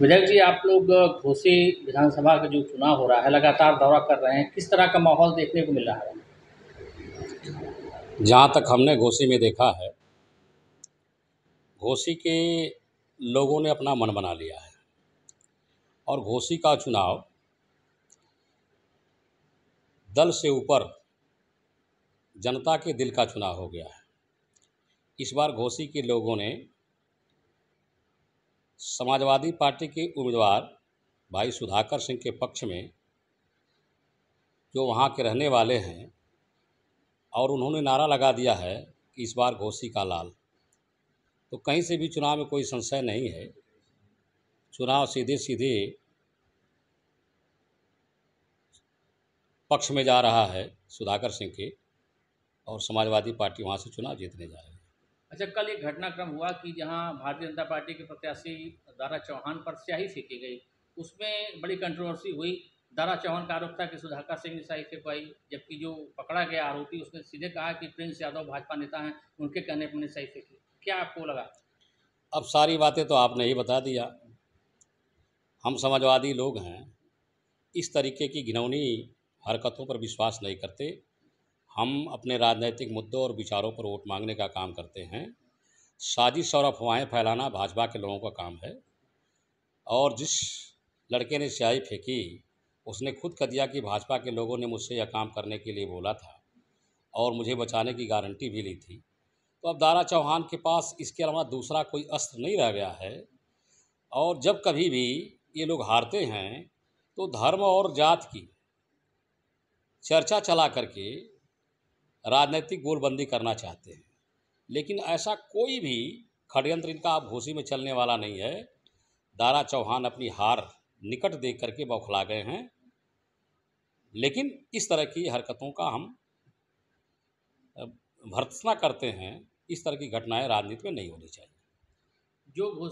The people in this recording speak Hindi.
विधायक जी आप लोग घोसी विधानसभा का जो चुनाव हो रहा है लगातार दौरा कर रहे हैं किस तरह का माहौल देखने को मिल रहा है जहाँ तक हमने घोसी में देखा है घोसी के लोगों ने अपना मन बना लिया है और घोसी का चुनाव दल से ऊपर जनता के दिल का चुनाव हो गया है इस बार घोसी के लोगों ने समाजवादी पार्टी के उम्मीदवार भाई सुधाकर सिंह के पक्ष में जो वहाँ के रहने वाले हैं और उन्होंने नारा लगा दिया है कि इस बार घोसी का लाल तो कहीं से भी चुनाव में कोई संशय नहीं है चुनाव सीधे सीधे पक्ष में जा रहा है सुधाकर सिंह के और समाजवादी पार्टी वहाँ से चुनाव जीतने जा रही है अच्छा कल एक घटनाक्रम हुआ कि जहां भारतीय जनता पार्टी के प्रत्याशी दारा चौहान पर स्याही फेंकी गई उसमें बड़ी कंट्रोवर्सी हुई दारा चौहान का आरोप था कि सुधाकर सिंह ने स्याही फेंकवाई जबकि जो पकड़ा गया आरोपी उसने सीधे कहा कि प्रिंस यादव भाजपा नेता हैं उनके कहने पर उन्हें स्याही फेंकी क्या आपको लगा अब सारी बातें तो आपने ही बता दिया हम समाजवादी लोग हैं इस तरीके की घिनौनी हरकतों पर विश्वास नहीं करते हम अपने राजनीतिक मुद्दों और विचारों पर वोट मांगने का काम करते हैं साजिश और अफवाहें फैलाना भाजपा के लोगों का काम है और जिस लड़के ने स्याही फेंकी उसने खुद कह दिया कि भाजपा के लोगों ने मुझसे यह काम करने के लिए बोला था और मुझे बचाने की गारंटी भी ली थी तो अब दारा चौहान के पास इसके अलावा दूसरा कोई अस्त्र नहीं रह गया है और जब कभी भी ये लोग हारते हैं तो धर्म और जात की चर्चा चला करके राजनीतिक गोलबंदी करना चाहते हैं लेकिन ऐसा कोई भी षडयंत्र इनका अब घोसी में चलने वाला नहीं है दारा चौहान अपनी हार निकट देख करके बौखला गए हैं लेकिन इस तरह की हरकतों का हम भर्त्सना करते हैं इस तरह की घटनाएं राजनीति में नहीं होनी चाहिए जो घोष